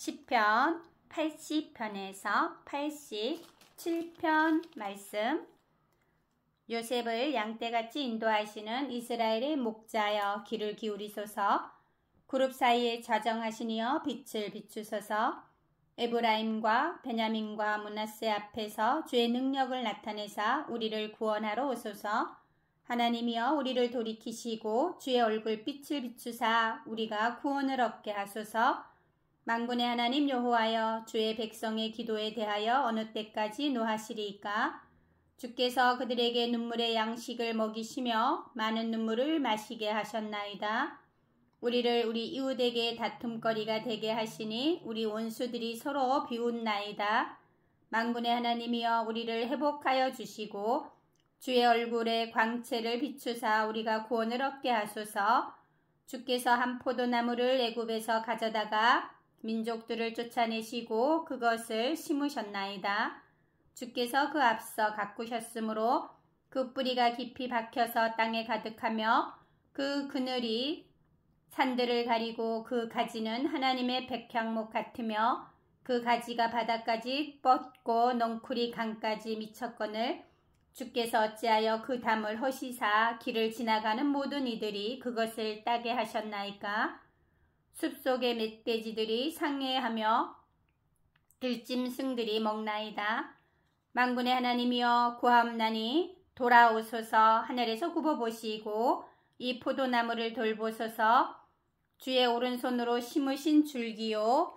10편 80편에서 87편 말씀 요셉을 양떼같이 인도하시는 이스라엘의 목자여 귀를 기울이소서 그룹 사이에 좌정하시니어 빛을 비추소서 에브라임과 베냐민과 문하세 앞에서 주의 능력을 나타내사 우리를 구원하러 오소서 하나님이여 우리를 돌이키시고 주의 얼굴 빛을 비추사 우리가 구원을 얻게 하소서 만군의 하나님 여호하여 주의 백성의 기도에 대하여 어느 때까지 노하시리이까? 주께서 그들에게 눈물의 양식을 먹이시며 많은 눈물을 마시게 하셨나이다. 우리를 우리 이웃에게 다툼거리가 되게 하시니 우리 원수들이 서로 비웃나이다. 만군의 하나님이여 우리를 회복하여 주시고 주의 얼굴에 광채를 비추사 우리가 구원을 얻게 하소서. 주께서 한 포도나무를 애굽에서 가져다가 민족들을 쫓아내시고 그것을 심으셨나이다. 주께서 그 앞서 가꾸셨으므로 그 뿌리가 깊이 박혀서 땅에 가득하며 그 그늘이 산들을 가리고 그 가지는 하나님의 백향목 같으며 그 가지가 바다까지 뻗고 농쿨이 강까지 미쳤거늘 주께서 어찌하여 그 담을 허시사 길을 지나가는 모든 이들이 그것을 따게 하셨나이까 숲속의 멧돼지들이 상해하며 들짐승들이 먹나이다. 만군의 하나님이여 구함나니 돌아오소서 하늘에서 굽어보시고 이 포도나무를 돌보소서 주의 오른손으로 심으신 줄기요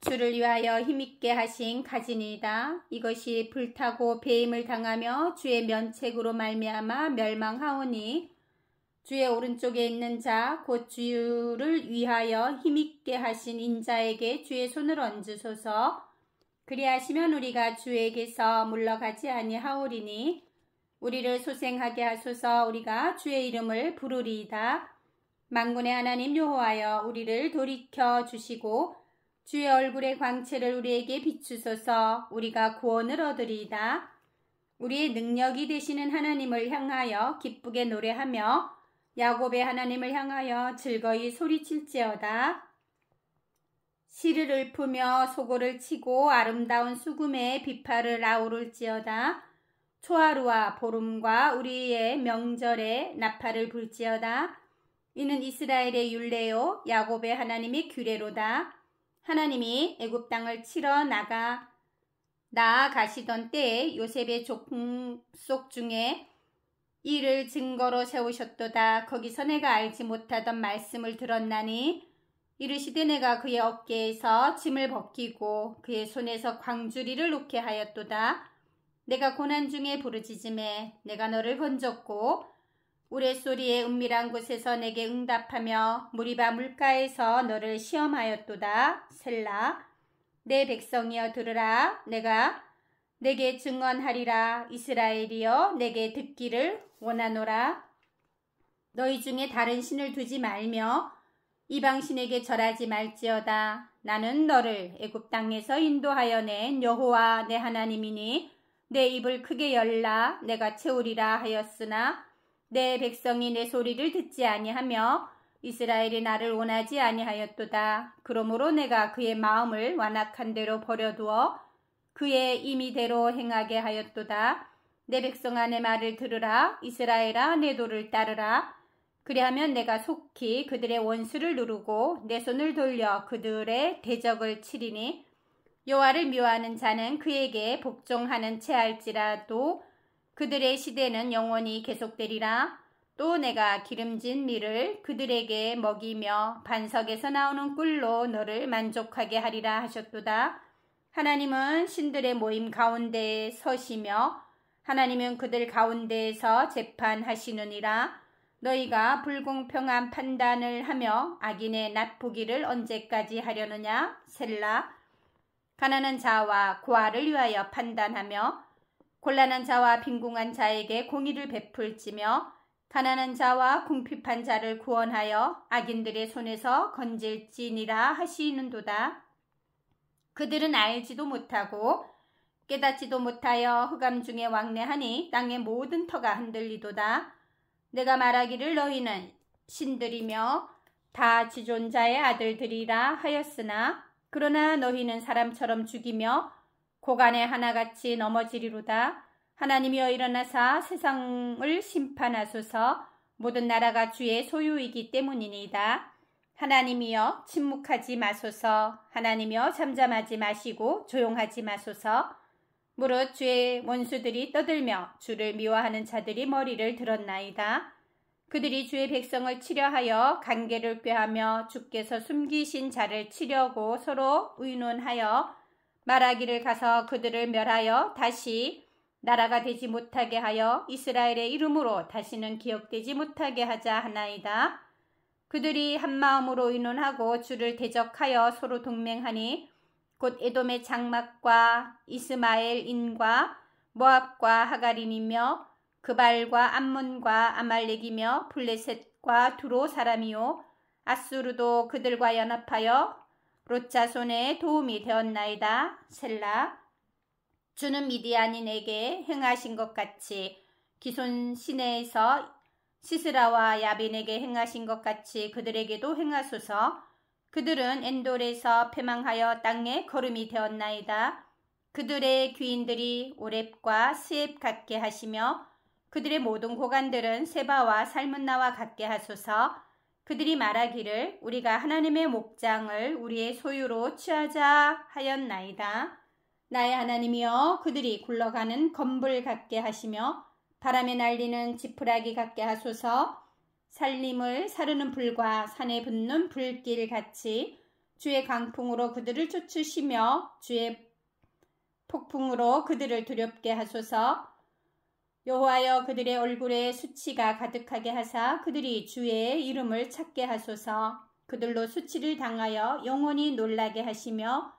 주를 위하여 힘있게 하신 가지니다 이것이 불타고 배임을 당하며 주의 면책으로 말미암아 멸망하오니 주의 오른쪽에 있는 자, 곧 주를 위하여 힘있게 하신 인자에게 주의 손을 얹으소서. 그리하시면 우리가 주에게서 물러가지 아니하오리니 우리를 소생하게 하소서 우리가 주의 이름을 부르리이다. 망군의 하나님 요호하여 우리를 돌이켜 주시고 주의 얼굴의 광채를 우리에게 비추소서 우리가 구원을 얻으리이다. 우리의 능력이 되시는 하나님을 향하여 기쁘게 노래하며 야곱의 하나님을 향하여 즐거이 소리칠지어다. 시를 읊으며 소고를 치고 아름다운 수금에 비파를 아우를지어다. 초하루와 보름과 우리의 명절에 나팔을 불지어다. 이는 이스라엘의 율례요 야곱의 하나님이 규례로다. 하나님이 애굽 땅을 치러 나가 나아가시던 때에 요셉의 족속 중에 이를 증거로 세우셨도다. 거기서 내가 알지 못하던 말씀을 들었나니 이르시되 내가 그의 어깨에서 짐을 벗기고 그의 손에서 광주리를 놓게 하였도다. 내가 고난 중에 부르짖음에 내가 너를 건졌고 우레소리의 은밀한 곳에서 내게 응답하며 무리바 물가에서 너를 시험하였도다. 셀라 내 백성이여 들으라 내가 내게 증언하리라 이스라엘이여 내게 듣기를 원하노라 너희 중에 다른 신을 두지 말며 이방신에게 절하지 말지어다 나는 너를 애굽 땅에서 인도하여 낸 여호와 내 하나님이니 내 입을 크게 열라 내가 채우리라 하였으나 내 백성이 내 소리를 듣지 아니하며 이스라엘이 나를 원하지 아니하였도다. 그러므로 내가 그의 마음을 완악한 대로 버려두어 그의 임의대로 행하게 하였도다. 내 백성아 내 말을 들으라 이스라엘아 내 도를 따르라 그리하면 내가 속히 그들의 원수를 누르고 내 손을 돌려 그들의 대적을 치리니 여호와를 미워하는 자는 그에게 복종하는 채할지라도 그들의 시대는 영원히 계속되리라 또 내가 기름진 밀을 그들에게 먹이며 반석에서 나오는 꿀로 너를 만족하게 하리라 하셨도다 하나님은 신들의 모임 가운데 서시며 하나님은 그들 가운데에서 재판하시느니라 너희가 불공평한 판단을 하며 악인의 낯부기를 언제까지 하려느냐 셀라 가난한 자와 고아를 위하여 판단하며 곤란한 자와 빈궁한 자에게 공의를 베풀지며 가난한 자와 궁핍한 자를 구원하여 악인들의 손에서 건질지니라 하시는도다 그들은 알지도 못하고 깨닫지도 못하여 흑암 중에 왕래하니 땅의 모든 터가 흔들리도다. 내가 말하기를 너희는 신들이며 다 지존자의 아들들이라 하였으나 그러나 너희는 사람처럼 죽이며 고간에 하나같이 넘어지리로다. 하나님이여 일어나사 세상을 심판하소서 모든 나라가 주의 소유이기 때문이니이다. 하나님이여 침묵하지 마소서 하나님이여 잠잠하지 마시고 조용하지 마소서 무릇 주의 원수들이 떠들며 주를 미워하는 자들이 머리를 들었나이다. 그들이 주의 백성을 치려하여 관계를 꾀하며 주께서 숨기신 자를 치려고 서로 의논하여 말하기를 가서 그들을 멸하여 다시 나라가 되지 못하게 하여 이스라엘의 이름으로 다시는 기억되지 못하게 하자 하나이다. 그들이 한마음으로 의논하고 주를 대적하여 서로 동맹하니 곧 에돔의 장막과 이스마엘 인과 모압과 하가린이며 그발과 암몬과 아말렉이며 블레셋과 두로 사람이요 아수르도 그들과 연합하여 롯자손에 도움이 되었나이다. 셀라 주는 미디안인에게 행하신 것 같이 기손 시내에서 시스라와 야빈에게 행하신 것 같이 그들에게도 행하소서. 그들은 엔돌에서 패망하여 땅에 걸음이 되었나이다. 그들의 귀인들이 오랩과 스앱 같게 하시며 그들의 모든 고관들은 세바와 살문나와 같게 하소서. 그들이 말하기를 우리가 하나님의 목장을 우리의 소유로 취하자 하였나이다. 나의 하나님이여 그들이 굴러가는 건불 같게 하시며 바람에 날리는 지푸라기 같게 하소서 살림을 사르는 불과 산에 붙는 불길 같이 주의 강풍으로 그들을 쫓으시며 주의 폭풍으로 그들을 두렵게 하소서 여호하여 그들의 얼굴에 수치가 가득하게 하사 그들이 주의 이름을 찾게 하소서 그들로 수치를 당하여 영원히 놀라게 하시며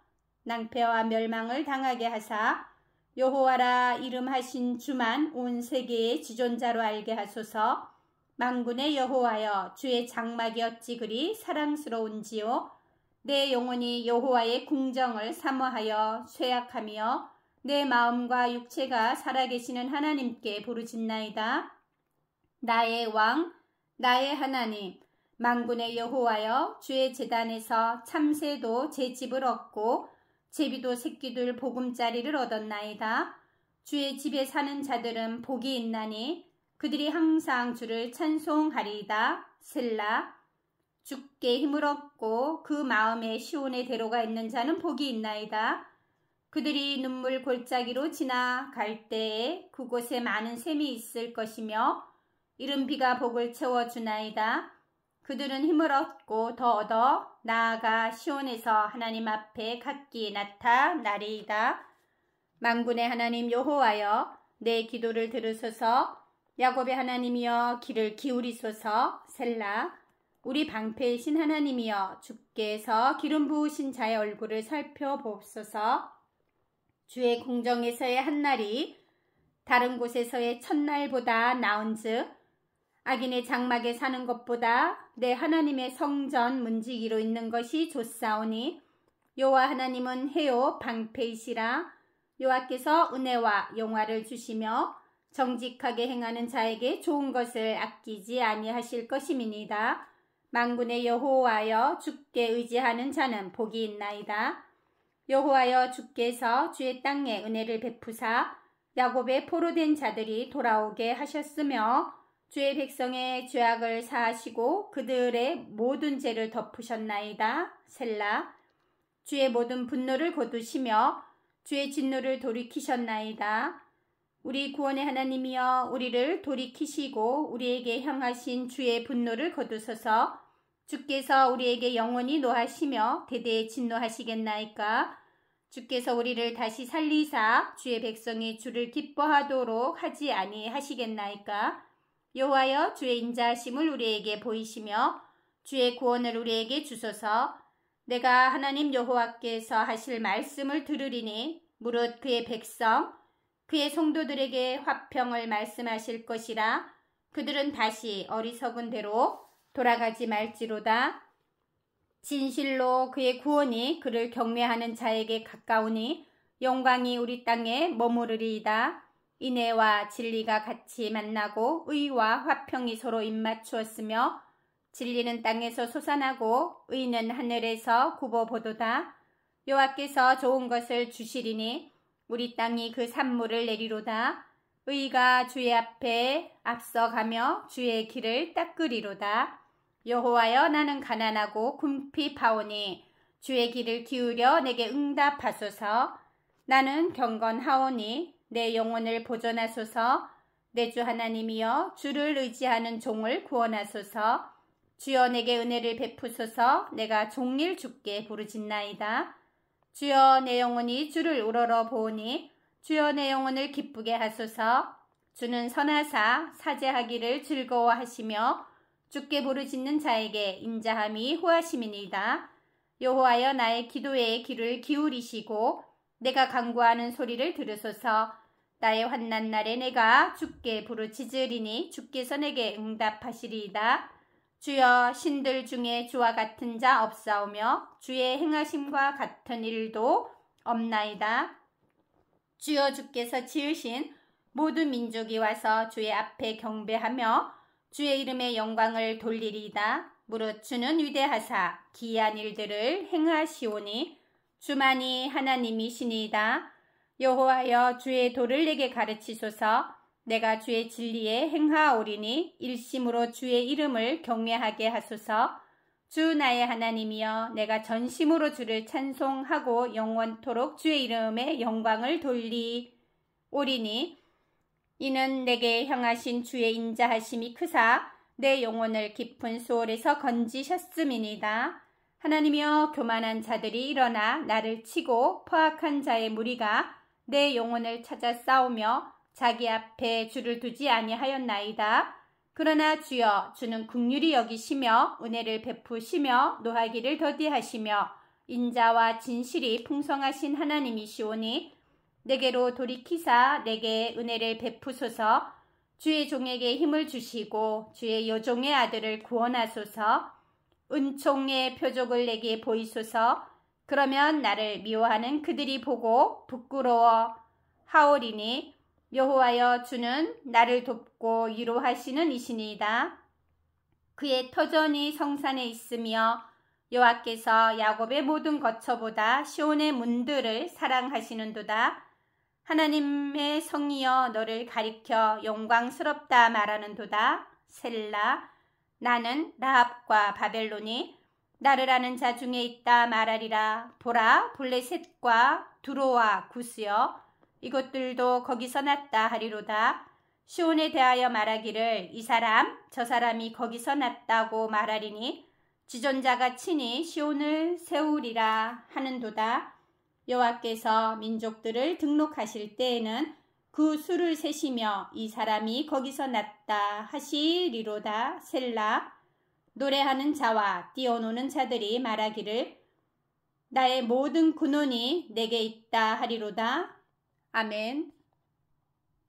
낭패와 멸망을 당하게 하사 여호와라 이름하신 주만 온 세계의 지존자로 알게 하소서 망군의 여호와여 주의 장막이 어찌 그리 사랑스러운지요 내 영혼이 여호와의 궁정을 사모하여 쇠약하며 내 마음과 육체가 살아계시는 하나님께 부르짖나이다 나의 왕 나의 하나님 망군의 여호와여 주의 재단에서 참새도 제 집을 얻고 제비도 새끼들 보금자리를 얻었나이다. 주의 집에 사는 자들은 복이 있나니 그들이 항상 주를 찬송하리이다. 슬라 죽게 힘을 얻고 그 마음에 시온의 대로가 있는 자는 복이 있나이다. 그들이 눈물 골짜기로 지나갈 때에 그곳에 많은 샘이 있을 것이며 이른 비가 복을 채워 주나이다. 그들은 힘을 얻고 더 얻어 나아가 시온에서 하나님 앞에 각기 나타나리이다. 만군의 하나님 여호와여 내 기도를 들으소서 야곱의 하나님이여 길을 기울이소서 셀라 우리 방패이신 하나님이여 주께서 기름 부으신 자의 얼굴을 살펴보소서 주의 공정에서의 한날이 다른 곳에서의 첫날보다 나은즉 악인의 장막에 사는 것보다 내 하나님의 성전 문지기로 있는 것이 좋사오니 여호와 하나님은 해요 방패이시라 여호와께서 은혜와 영화를 주시며 정직하게 행하는 자에게 좋은 것을 아끼지 아니하실 것임이니다. 만군의 여호와여 주께 의지하는 자는 복이 있나이다. 여호와여 주께서 주의 땅에 은혜를 베푸사 야곱의 포로된 자들이 돌아오게 하셨으며 주의 백성의 죄악을 사하시고 그들의 모든 죄를 덮으셨나이다. 셀라. 주의 모든 분노를 거두시며 주의 진노를 돌이키셨나이다. 우리 구원의 하나님이여 우리를 돌이키시고 우리에게 향하신 주의 분노를 거두소서 주께서 우리에게 영원히 노하시며 대대에 진노하시겠나이까 주께서 우리를 다시 살리사 주의 백성이 주를 기뻐하도록 하지 아니하시겠나이까 여호와여 주의 인자심을 하 우리에게 보이시며 주의 구원을 우리에게 주소서 내가 하나님 여호와께서 하실 말씀을 들으리니 무릇 그의 백성 그의 성도들에게 화평을 말씀하실 것이라 그들은 다시 어리석은 대로 돌아가지 말지로다 진실로 그의 구원이 그를 경매하는 자에게 가까우니 영광이 우리 땅에 머무르리이다. 인애와 진리가 같이 만나고 의와 화평이 서로 입맞추었으며 진리는 땅에서 솟아나고 의는 하늘에서 굽어보도다. 여호와께서 좋은 것을 주시리니 우리 땅이 그 산물을 내리로다. 의가 주의 앞에 앞서가며 주의 길을 닦으리로다. 여호와여 나는 가난하고 궁핍 하오니 주의 길을 기울여 내게 응답하소서. 나는 경건하오니 내 영혼을 보존하소서 내 주 하나님이여 주를 의지하는 종을 구원하소서 주여 내게 은혜를 베푸소서 내가 종일 죽게 부르짖나이다 주여 내 영혼이 주를 우러러 보니 주여 내 영혼을 기쁘게 하소서 주는 선하사 사제하기를 즐거워하시며 죽게 부르짖는 자에게 인자함이 호하심이니이다 여호와여 나의 기도에 귀를 기울이시고 내가 강구하는 소리를 들으소서 나의 환난 날에 내가 주께 부르짖으리니 주께서 내게 응답하시리이다. 주여 신들 중에 주와 같은 자 없사오며 주의 행하심과 같은 일도 없나이다. 주여 주께서 지으신 모든 민족이 와서 주의 앞에 경배하며 주의 이름의 영광을 돌리리이다. 무릇 주는 위대하사 기이한 일들을 행하시오니 주만이 하나님이시니이다. 여호와여 주의 도를 내게 가르치소서 내가 주의 진리에 행하오리니 일심으로 주의 이름을 경외하게 하소서 주 나의 하나님이여 내가 전심으로 주를 찬송하고 영원토록 주의 이름에 영광을 돌리오리니 이는 내게 향하신 주의 인자하심이 크사 내 영혼을 깊은 수월에서 건지셨음이니다. 하나님이여 교만한 자들이 일어나 나를 치고 포악한 자의 무리가 내 영혼을 찾아 싸우며 자기 앞에 주를 두지 아니하였나이다. 그러나 주여 주는 국률이 여기시며 은혜를 베푸시며 노하기를 더디하시며 인자와 진실이 풍성하신 하나님이시오니 내게로 돌이키사 내게 은혜를 베푸소서 주의 종에게 힘을 주시고 주의 여종의 아들을 구원하소서 은총의 표적을 내게 보이소서 그러면 나를 미워하는 그들이 보고 부끄러워 하오리니 여호와여 주는 나를 돕고 위로하시는 이신이다. 그의 터전이 성산에 있으며 여호와께서 야곱의 모든 거처보다 시온의 문들을 사랑하시는도다. 하나님의 성이여 너를 가리켜 영광스럽다 말하는도다. 셀라 나는 라합과 바벨론이 나를 아는 자 중에 있다 말하리라. 보라 블레셋과 두로와 구스여 이것들도 거기서 났다 하리로다. 시온에 대하여 말하기를 이 사람 저 사람이 거기서 났다고 말하리니 지존자가 친히 시온을 세우리라 하는도다. 여호와께서 민족들을 등록하실 때에는 그 수를 세시며 이 사람이 거기서 났다 하시리로다 셀라 노래하는 자와 뛰어노는 자들이 말하기를 나의 모든 군원이 내게 있다 하리로다 아멘